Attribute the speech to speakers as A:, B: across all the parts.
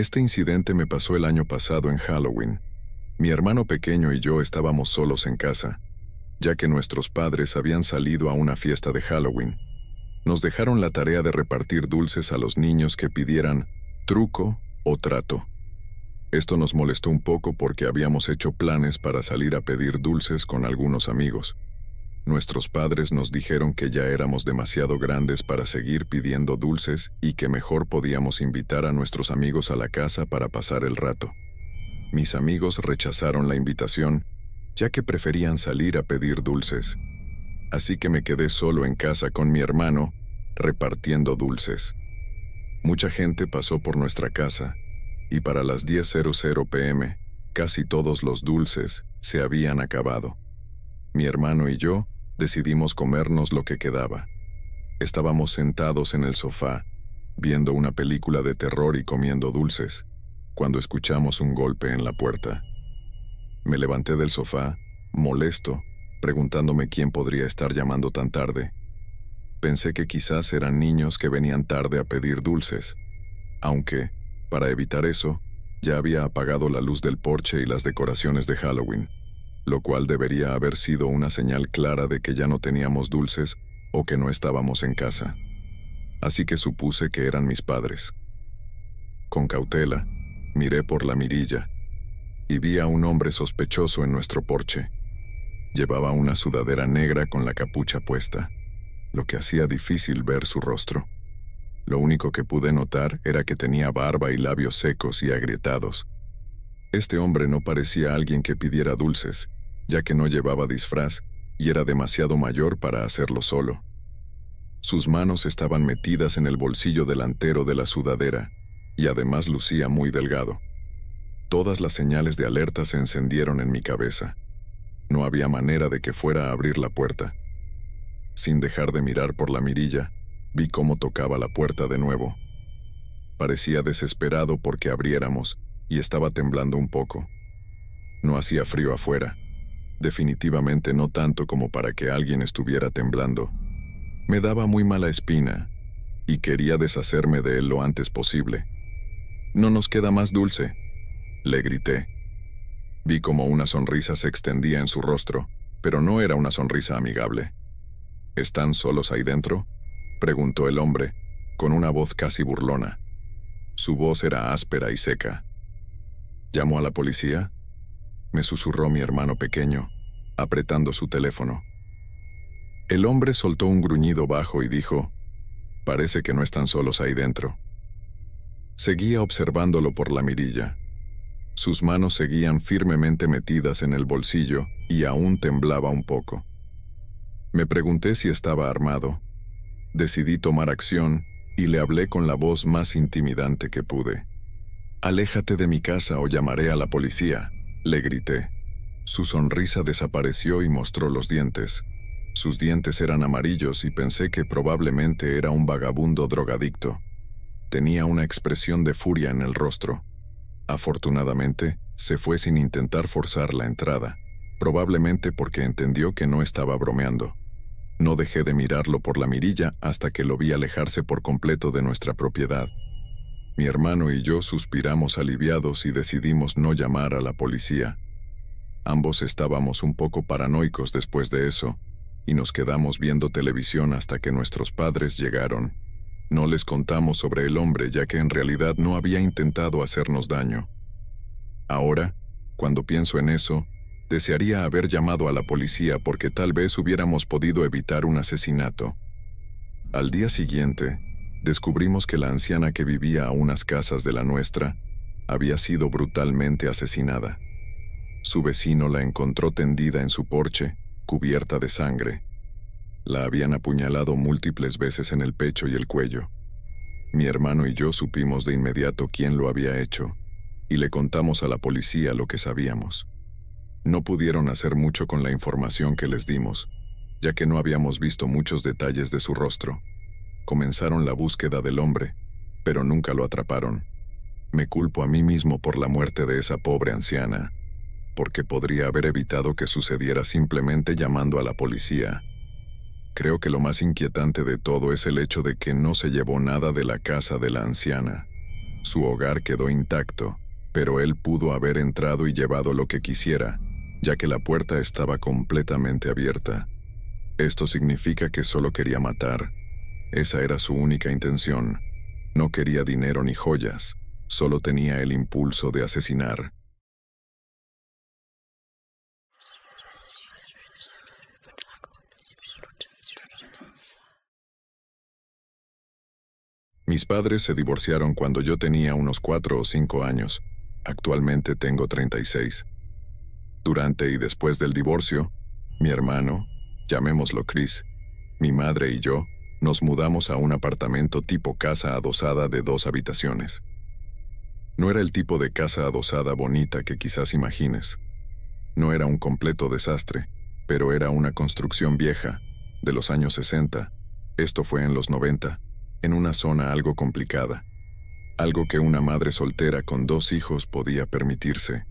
A: Este incidente me pasó el año pasado en Halloween. Mi hermano pequeño y yo estábamos solos en casa, ya que nuestros padres habían salido a una fiesta de Halloween. Nos dejaron la tarea de repartir dulces a los niños que pidieran truco o trato. Esto nos molestó un poco porque habíamos hecho planes para salir a pedir dulces con algunos amigos. Nuestros padres nos dijeron que ya éramos demasiado grandes para seguir pidiendo dulces y que mejor podíamos invitar a nuestros amigos a la casa para pasar el rato. Mis amigos rechazaron la invitación, ya que preferían salir a pedir dulces. Así que me quedé solo en casa con mi hermano, repartiendo dulces. Mucha gente pasó por nuestra casa, y para las 10.00 pm, casi todos los dulces se habían acabado. Mi hermano y yo decidimos comernos lo que quedaba. Estábamos sentados en el sofá, viendo una película de terror y comiendo dulces, cuando escuchamos un golpe en la puerta. Me levanté del sofá, molesto, preguntándome quién podría estar llamando tan tarde. Pensé que quizás eran niños que venían tarde a pedir dulces, aunque, para evitar eso, ya había apagado la luz del porche y las decoraciones de Halloween lo cual debería haber sido una señal clara de que ya no teníamos dulces o que no estábamos en casa. Así que supuse que eran mis padres. Con cautela, miré por la mirilla y vi a un hombre sospechoso en nuestro porche. Llevaba una sudadera negra con la capucha puesta, lo que hacía difícil ver su rostro. Lo único que pude notar era que tenía barba y labios secos y agrietados, este hombre no parecía alguien que pidiera dulces, ya que no llevaba disfraz y era demasiado mayor para hacerlo solo. Sus manos estaban metidas en el bolsillo delantero de la sudadera, y además lucía muy delgado. Todas las señales de alerta se encendieron en mi cabeza. No había manera de que fuera a abrir la puerta. Sin dejar de mirar por la mirilla, vi cómo tocaba la puerta de nuevo. Parecía desesperado porque abriéramos, y estaba temblando un poco. No hacía frío afuera, definitivamente no tanto como para que alguien estuviera temblando. Me daba muy mala espina, y quería deshacerme de él lo antes posible. No nos queda más dulce, le grité. Vi como una sonrisa se extendía en su rostro, pero no era una sonrisa amigable. ¿Están solos ahí dentro? preguntó el hombre, con una voz casi burlona. Su voz era áspera y seca. ¿Llamó a la policía? Me susurró mi hermano pequeño, apretando su teléfono. El hombre soltó un gruñido bajo y dijo, Parece que no están solos ahí dentro. Seguía observándolo por la mirilla. Sus manos seguían firmemente metidas en el bolsillo y aún temblaba un poco. Me pregunté si estaba armado. Decidí tomar acción y le hablé con la voz más intimidante que pude. Aléjate de mi casa o llamaré a la policía, le grité. Su sonrisa desapareció y mostró los dientes. Sus dientes eran amarillos y pensé que probablemente era un vagabundo drogadicto. Tenía una expresión de furia en el rostro. Afortunadamente, se fue sin intentar forzar la entrada, probablemente porque entendió que no estaba bromeando. No dejé de mirarlo por la mirilla hasta que lo vi alejarse por completo de nuestra propiedad. Mi hermano y yo suspiramos aliviados y decidimos no llamar a la policía. Ambos estábamos un poco paranoicos después de eso, y nos quedamos viendo televisión hasta que nuestros padres llegaron. No les contamos sobre el hombre ya que en realidad no había intentado hacernos daño. Ahora, cuando pienso en eso, desearía haber llamado a la policía porque tal vez hubiéramos podido evitar un asesinato. Al día siguiente, descubrimos que la anciana que vivía a unas casas de la nuestra había sido brutalmente asesinada. Su vecino la encontró tendida en su porche, cubierta de sangre. La habían apuñalado múltiples veces en el pecho y el cuello. Mi hermano y yo supimos de inmediato quién lo había hecho, y le contamos a la policía lo que sabíamos. No pudieron hacer mucho con la información que les dimos, ya que no habíamos visto muchos detalles de su rostro. Comenzaron la búsqueda del hombre, pero nunca lo atraparon. Me culpo a mí mismo por la muerte de esa pobre anciana, porque podría haber evitado que sucediera simplemente llamando a la policía. Creo que lo más inquietante de todo es el hecho de que no se llevó nada de la casa de la anciana. Su hogar quedó intacto, pero él pudo haber entrado y llevado lo que quisiera, ya que la puerta estaba completamente abierta. Esto significa que solo quería matar, esa era su única intención. No quería dinero ni joyas, solo tenía el impulso de asesinar. Mis padres se divorciaron cuando yo tenía unos cuatro o cinco años. Actualmente tengo 36. Durante y después del divorcio, mi hermano, llamémoslo Chris, mi madre y yo, nos mudamos a un apartamento tipo casa adosada de dos habitaciones. No era el tipo de casa adosada bonita que quizás imagines. No era un completo desastre, pero era una construcción vieja, de los años 60, esto fue en los 90, en una zona algo complicada, algo que una madre soltera con dos hijos podía permitirse.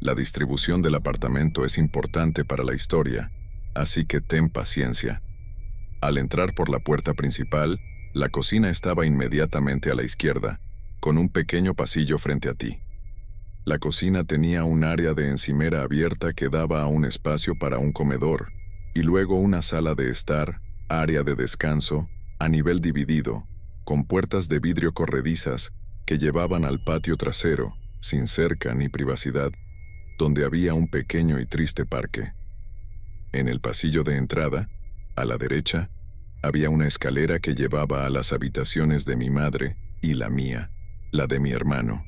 A: La distribución del apartamento es importante para la historia, así que ten paciencia. Al entrar por la puerta principal, la cocina estaba inmediatamente a la izquierda, con un pequeño pasillo frente a ti. La cocina tenía un área de encimera abierta que daba a un espacio para un comedor, y luego una sala de estar, área de descanso, a nivel dividido, con puertas de vidrio corredizas que llevaban al patio trasero, sin cerca ni privacidad, donde había un pequeño y triste parque. En el pasillo de entrada, a la derecha, había una escalera que llevaba a las habitaciones de mi madre y la mía, la de mi hermano.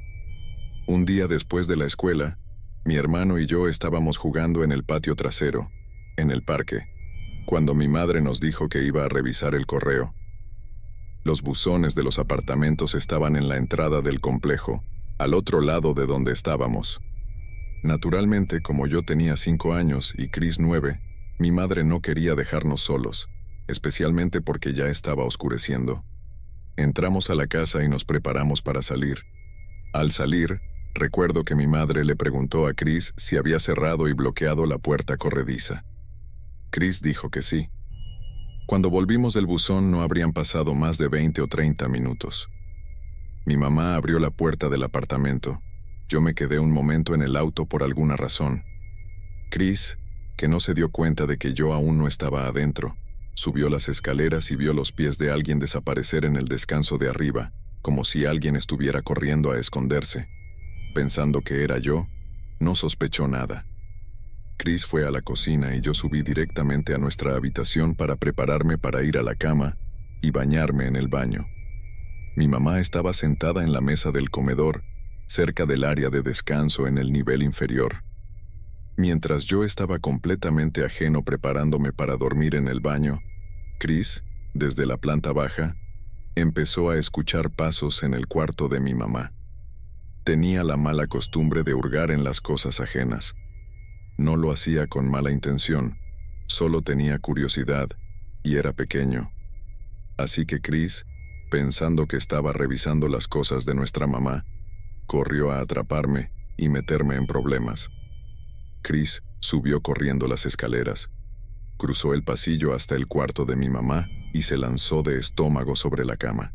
A: Un día después de la escuela, mi hermano y yo estábamos jugando en el patio trasero, en el parque, cuando mi madre nos dijo que iba a revisar el correo. Los buzones de los apartamentos estaban en la entrada del complejo, al otro lado de donde estábamos. Naturalmente, como yo tenía cinco años y Chris nueve, mi madre no quería dejarnos solos, especialmente porque ya estaba oscureciendo. Entramos a la casa y nos preparamos para salir. Al salir, recuerdo que mi madre le preguntó a Chris si había cerrado y bloqueado la puerta corrediza. Chris dijo que sí. Cuando volvimos del buzón no habrían pasado más de 20 o 30 minutos. Mi mamá abrió la puerta del apartamento. Yo me quedé un momento en el auto por alguna razón. Chris que no se dio cuenta de que yo aún no estaba adentro. Subió las escaleras y vio los pies de alguien desaparecer en el descanso de arriba, como si alguien estuviera corriendo a esconderse. Pensando que era yo, no sospechó nada. Chris fue a la cocina y yo subí directamente a nuestra habitación para prepararme para ir a la cama y bañarme en el baño. Mi mamá estaba sentada en la mesa del comedor, cerca del área de descanso en el nivel inferior. Mientras yo estaba completamente ajeno preparándome para dormir en el baño, Chris, desde la planta baja, empezó a escuchar pasos en el cuarto de mi mamá. Tenía la mala costumbre de hurgar en las cosas ajenas. No lo hacía con mala intención, solo tenía curiosidad y era pequeño. Así que Chris, pensando que estaba revisando las cosas de nuestra mamá, corrió a atraparme y meterme en problemas. Chris subió corriendo las escaleras, cruzó el pasillo hasta el cuarto de mi mamá y se lanzó de estómago sobre la cama.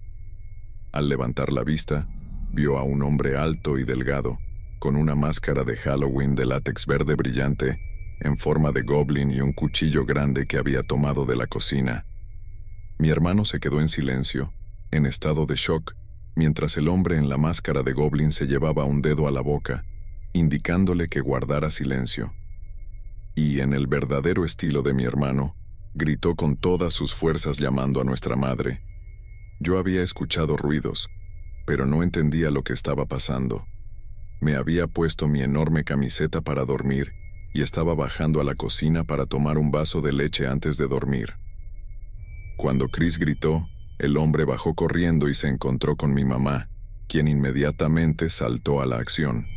A: Al levantar la vista, vio a un hombre alto y delgado, con una máscara de Halloween de látex verde brillante, en forma de goblin y un cuchillo grande que había tomado de la cocina. Mi hermano se quedó en silencio, en estado de shock, mientras el hombre en la máscara de goblin se llevaba un dedo a la boca indicándole que guardara silencio. Y en el verdadero estilo de mi hermano, gritó con todas sus fuerzas llamando a nuestra madre. Yo había escuchado ruidos, pero no entendía lo que estaba pasando. Me había puesto mi enorme camiseta para dormir y estaba bajando a la cocina para tomar un vaso de leche antes de dormir. Cuando Chris gritó, el hombre bajó corriendo y se encontró con mi mamá, quien inmediatamente saltó a la acción.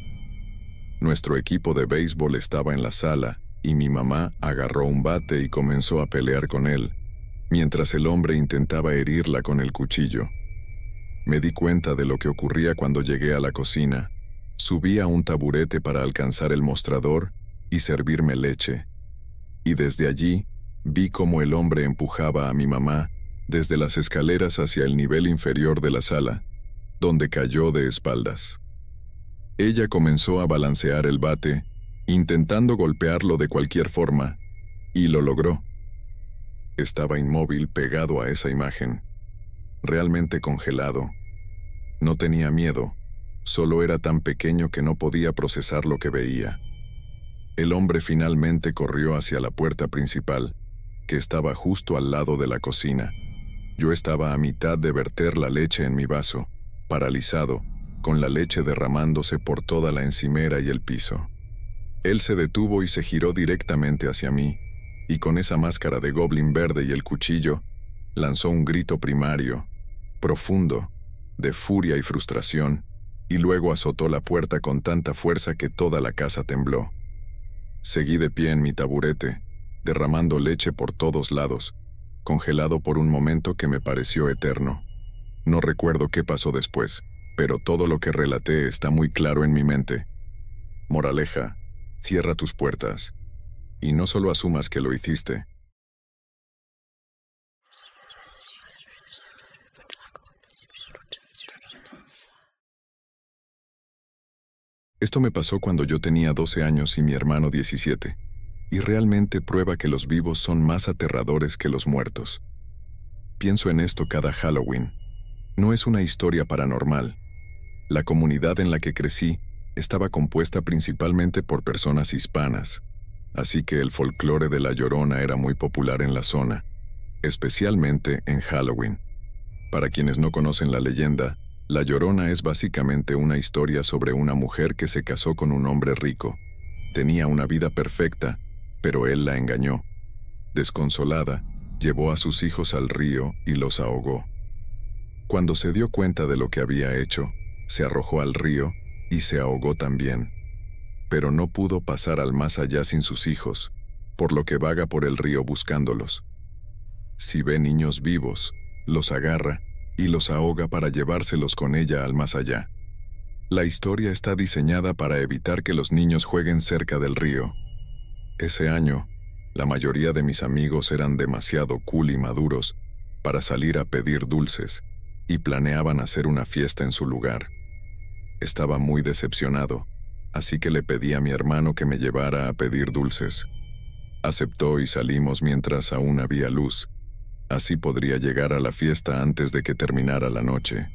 A: Nuestro equipo de béisbol estaba en la sala, y mi mamá agarró un bate y comenzó a pelear con él, mientras el hombre intentaba herirla con el cuchillo. Me di cuenta de lo que ocurría cuando llegué a la cocina. Subí a un taburete para alcanzar el mostrador y servirme leche. Y desde allí, vi cómo el hombre empujaba a mi mamá desde las escaleras hacia el nivel inferior de la sala, donde cayó de espaldas. Ella comenzó a balancear el bate, intentando golpearlo de cualquier forma, y lo logró. Estaba inmóvil pegado a esa imagen, realmente congelado. No tenía miedo, solo era tan pequeño que no podía procesar lo que veía. El hombre finalmente corrió hacia la puerta principal, que estaba justo al lado de la cocina. Yo estaba a mitad de verter la leche en mi vaso, paralizado, con la leche derramándose por toda la encimera y el piso. Él se detuvo y se giró directamente hacia mí, y con esa máscara de goblin verde y el cuchillo, lanzó un grito primario, profundo, de furia y frustración, y luego azotó la puerta con tanta fuerza que toda la casa tembló. Seguí de pie en mi taburete, derramando leche por todos lados, congelado por un momento que me pareció eterno. No recuerdo qué pasó después pero todo lo que relaté está muy claro en mi mente. Moraleja, cierra tus puertas. Y no solo asumas que lo hiciste. Esto me pasó cuando yo tenía 12 años y mi hermano 17, y realmente prueba que los vivos son más aterradores que los muertos. Pienso en esto cada Halloween. No es una historia paranormal, la comunidad en la que crecí estaba compuesta principalmente por personas hispanas, así que el folclore de La Llorona era muy popular en la zona, especialmente en Halloween. Para quienes no conocen la leyenda, La Llorona es básicamente una historia sobre una mujer que se casó con un hombre rico. Tenía una vida perfecta, pero él la engañó. Desconsolada, llevó a sus hijos al río y los ahogó. Cuando se dio cuenta de lo que había hecho, se arrojó al río y se ahogó también. Pero no pudo pasar al más allá sin sus hijos, por lo que vaga por el río buscándolos. Si ve niños vivos, los agarra y los ahoga para llevárselos con ella al más allá. La historia está diseñada para evitar que los niños jueguen cerca del río. Ese año, la mayoría de mis amigos eran demasiado cool y maduros para salir a pedir dulces y planeaban hacer una fiesta en su lugar. Estaba muy decepcionado, así que le pedí a mi hermano que me llevara a pedir dulces. Aceptó y salimos mientras aún había luz, así podría llegar a la fiesta antes de que terminara la noche.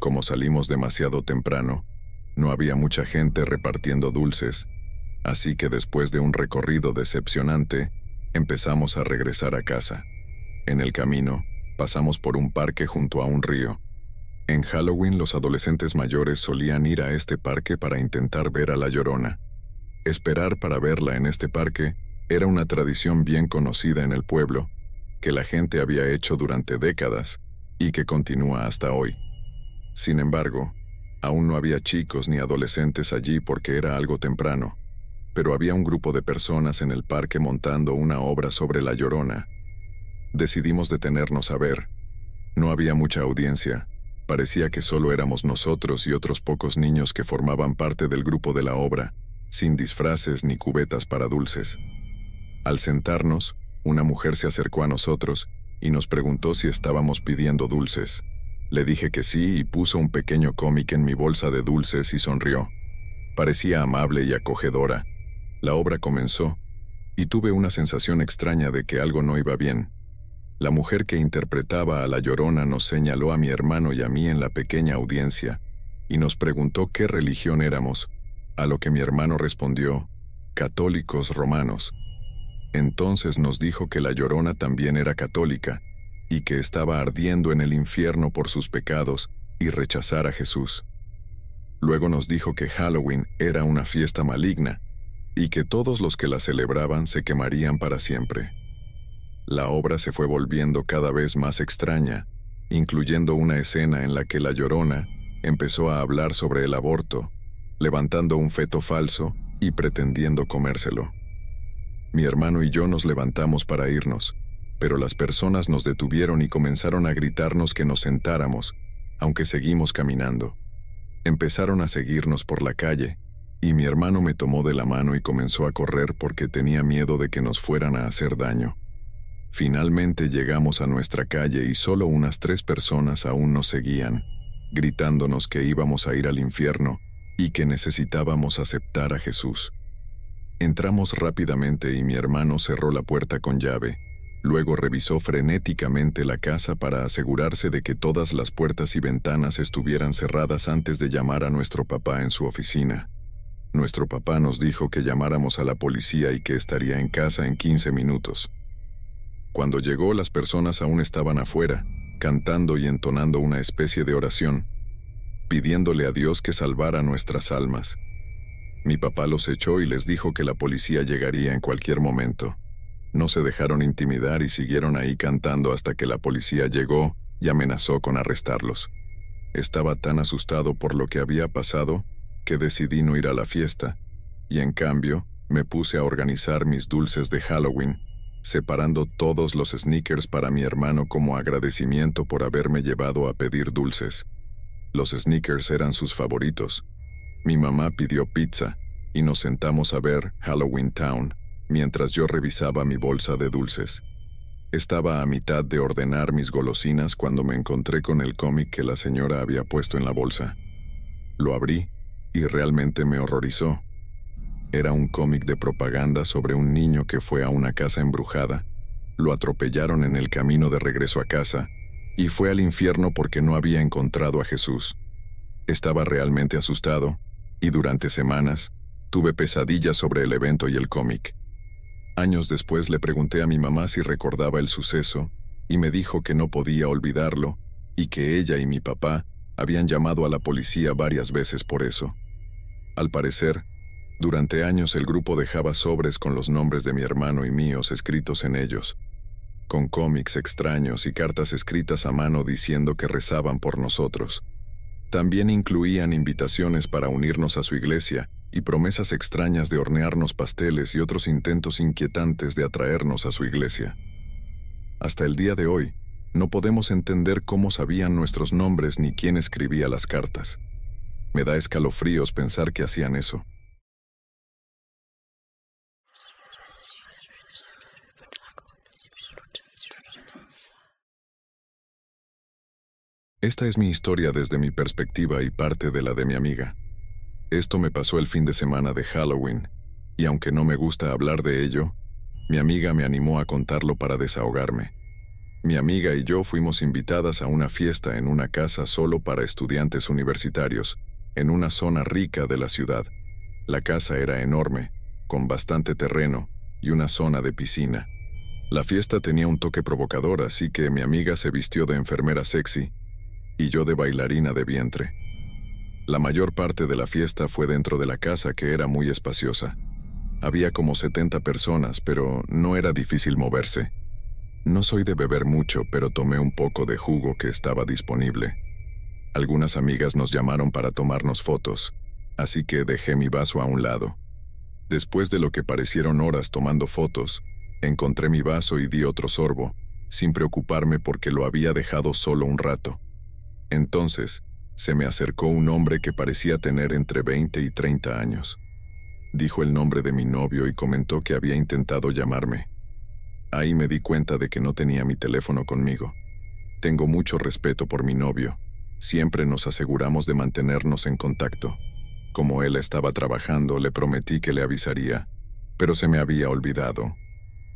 A: Como salimos demasiado temprano, no había mucha gente repartiendo dulces, así que después de un recorrido decepcionante, empezamos a regresar a casa. En el camino, pasamos por un parque junto a un río, en Halloween los adolescentes mayores solían ir a este parque para intentar ver a la Llorona. Esperar para verla en este parque era una tradición bien conocida en el pueblo, que la gente había hecho durante décadas y que continúa hasta hoy. Sin embargo, aún no había chicos ni adolescentes allí porque era algo temprano, pero había un grupo de personas en el parque montando una obra sobre la Llorona. Decidimos detenernos a ver. No había mucha audiencia, Parecía que solo éramos nosotros y otros pocos niños que formaban parte del grupo de la obra, sin disfraces ni cubetas para dulces. Al sentarnos, una mujer se acercó a nosotros y nos preguntó si estábamos pidiendo dulces. Le dije que sí y puso un pequeño cómic en mi bolsa de dulces y sonrió. Parecía amable y acogedora. La obra comenzó, y tuve una sensación extraña de que algo no iba bien. La mujer que interpretaba a la llorona nos señaló a mi hermano y a mí en la pequeña audiencia y nos preguntó qué religión éramos, a lo que mi hermano respondió, católicos romanos. Entonces nos dijo que la llorona también era católica y que estaba ardiendo en el infierno por sus pecados y rechazar a Jesús. Luego nos dijo que Halloween era una fiesta maligna y que todos los que la celebraban se quemarían para siempre. La obra se fue volviendo cada vez más extraña, incluyendo una escena en la que la llorona empezó a hablar sobre el aborto, levantando un feto falso y pretendiendo comérselo. Mi hermano y yo nos levantamos para irnos, pero las personas nos detuvieron y comenzaron a gritarnos que nos sentáramos, aunque seguimos caminando. Empezaron a seguirnos por la calle, y mi hermano me tomó de la mano y comenzó a correr porque tenía miedo de que nos fueran a hacer daño. Finalmente llegamos a nuestra calle y solo unas tres personas aún nos seguían, gritándonos que íbamos a ir al infierno y que necesitábamos aceptar a Jesús. Entramos rápidamente y mi hermano cerró la puerta con llave. Luego revisó frenéticamente la casa para asegurarse de que todas las puertas y ventanas estuvieran cerradas antes de llamar a nuestro papá en su oficina. Nuestro papá nos dijo que llamáramos a la policía y que estaría en casa en 15 minutos. Cuando llegó las personas aún estaban afuera, cantando y entonando una especie de oración, pidiéndole a Dios que salvara nuestras almas. Mi papá los echó y les dijo que la policía llegaría en cualquier momento. No se dejaron intimidar y siguieron ahí cantando hasta que la policía llegó y amenazó con arrestarlos. Estaba tan asustado por lo que había pasado que decidí no ir a la fiesta, y en cambio me puse a organizar mis dulces de Halloween separando todos los sneakers para mi hermano como agradecimiento por haberme llevado a pedir dulces. Los sneakers eran sus favoritos. Mi mamá pidió pizza y nos sentamos a ver Halloween Town mientras yo revisaba mi bolsa de dulces. Estaba a mitad de ordenar mis golosinas cuando me encontré con el cómic que la señora había puesto en la bolsa. Lo abrí y realmente me horrorizó. Era un cómic de propaganda sobre un niño que fue a una casa embrujada, lo atropellaron en el camino de regreso a casa y fue al infierno porque no había encontrado a Jesús. Estaba realmente asustado y durante semanas tuve pesadillas sobre el evento y el cómic. Años después le pregunté a mi mamá si recordaba el suceso y me dijo que no podía olvidarlo y que ella y mi papá habían llamado a la policía varias veces por eso. Al parecer, durante años el grupo dejaba sobres con los nombres de mi hermano y míos escritos en ellos, con cómics extraños y cartas escritas a mano diciendo que rezaban por nosotros. También incluían invitaciones para unirnos a su iglesia y promesas extrañas de hornearnos pasteles y otros intentos inquietantes de atraernos a su iglesia. Hasta el día de hoy, no podemos entender cómo sabían nuestros nombres ni quién escribía las cartas. Me da escalofríos pensar que hacían eso. Esta es mi historia desde mi perspectiva y parte de la de mi amiga. Esto me pasó el fin de semana de Halloween, y aunque no me gusta hablar de ello, mi amiga me animó a contarlo para desahogarme. Mi amiga y yo fuimos invitadas a una fiesta en una casa solo para estudiantes universitarios, en una zona rica de la ciudad. La casa era enorme, con bastante terreno y una zona de piscina. La fiesta tenía un toque provocador, así que mi amiga se vistió de enfermera sexy y yo de bailarina de vientre. La mayor parte de la fiesta fue dentro de la casa que era muy espaciosa. Había como 70 personas, pero no era difícil moverse. No soy de beber mucho, pero tomé un poco de jugo que estaba disponible. Algunas amigas nos llamaron para tomarnos fotos, así que dejé mi vaso a un lado. Después de lo que parecieron horas tomando fotos, encontré mi vaso y di otro sorbo, sin preocuparme porque lo había dejado solo un rato. Entonces, se me acercó un hombre que parecía tener entre 20 y 30 años. Dijo el nombre de mi novio y comentó que había intentado llamarme. Ahí me di cuenta de que no tenía mi teléfono conmigo. Tengo mucho respeto por mi novio. Siempre nos aseguramos de mantenernos en contacto. Como él estaba trabajando, le prometí que le avisaría, pero se me había olvidado.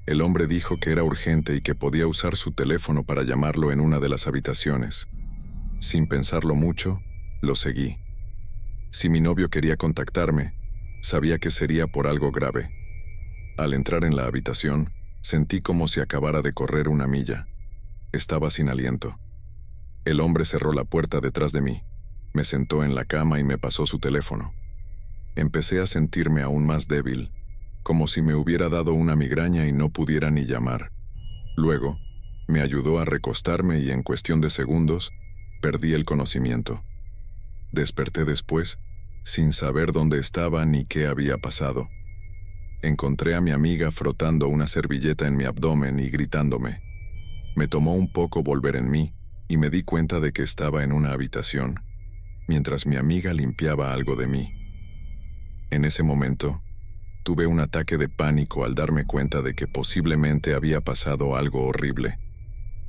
A: El hombre dijo que era urgente y que podía usar su teléfono para llamarlo en una de las habitaciones. Sin pensarlo mucho, lo seguí. Si mi novio quería contactarme, sabía que sería por algo grave. Al entrar en la habitación, sentí como si acabara de correr una milla. Estaba sin aliento. El hombre cerró la puerta detrás de mí, me sentó en la cama y me pasó su teléfono. Empecé a sentirme aún más débil, como si me hubiera dado una migraña y no pudiera ni llamar. Luego, me ayudó a recostarme y en cuestión de segundos, Perdí el conocimiento. Desperté después, sin saber dónde estaba ni qué había pasado. Encontré a mi amiga frotando una servilleta en mi abdomen y gritándome. Me tomó un poco volver en mí y me di cuenta de que estaba en una habitación, mientras mi amiga limpiaba algo de mí. En ese momento, tuve un ataque de pánico al darme cuenta de que posiblemente había pasado algo horrible.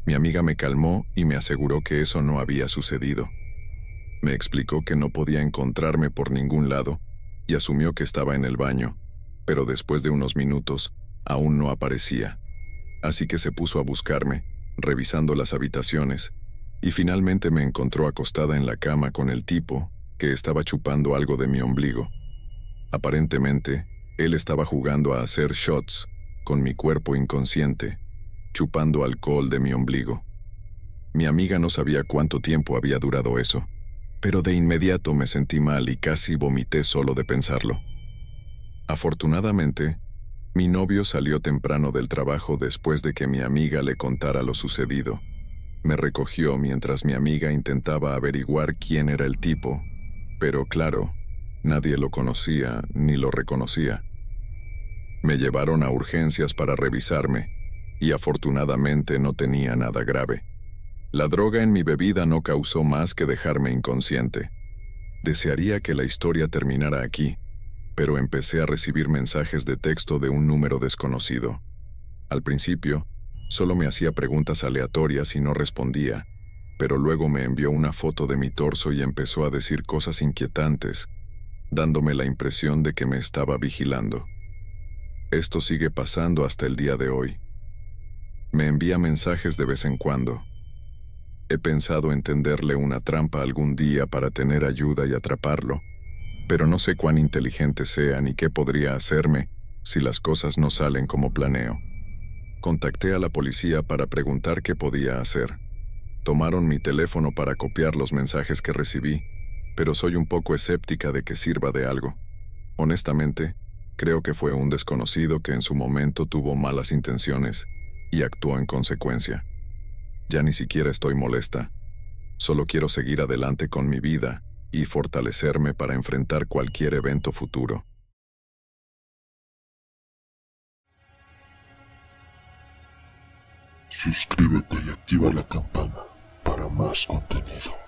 A: Mi amiga me calmó y me aseguró que eso no había sucedido. Me explicó que no podía encontrarme por ningún lado y asumió que estaba en el baño, pero después de unos minutos aún no aparecía. Así que se puso a buscarme, revisando las habitaciones, y finalmente me encontró acostada en la cama con el tipo que estaba chupando algo de mi ombligo. Aparentemente, él estaba jugando a hacer shots con mi cuerpo inconsciente chupando alcohol de mi ombligo. Mi amiga no sabía cuánto tiempo había durado eso, pero de inmediato me sentí mal y casi vomité solo de pensarlo. Afortunadamente, mi novio salió temprano del trabajo después de que mi amiga le contara lo sucedido. Me recogió mientras mi amiga intentaba averiguar quién era el tipo, pero claro, nadie lo conocía ni lo reconocía. Me llevaron a urgencias para revisarme, y afortunadamente no tenía nada grave. La droga en mi bebida no causó más que dejarme inconsciente. Desearía que la historia terminara aquí, pero empecé a recibir mensajes de texto de un número desconocido. Al principio, solo me hacía preguntas aleatorias y no respondía, pero luego me envió una foto de mi torso y empezó a decir cosas inquietantes, dándome la impresión de que me estaba vigilando. Esto sigue pasando hasta el día de hoy. Me envía mensajes de vez en cuando. He pensado en tenderle una trampa algún día para tener ayuda y atraparlo, pero no sé cuán inteligente sea ni qué podría hacerme si las cosas no salen como planeo. Contacté a la policía para preguntar qué podía hacer. Tomaron mi teléfono para copiar los mensajes que recibí, pero soy un poco escéptica de que sirva de algo. Honestamente, creo que fue un desconocido que en su momento tuvo malas intenciones y actúo en consecuencia. Ya ni siquiera estoy molesta. Solo quiero seguir adelante con mi vida y fortalecerme para enfrentar cualquier evento futuro. Suscríbete y activa la campana para más contenido.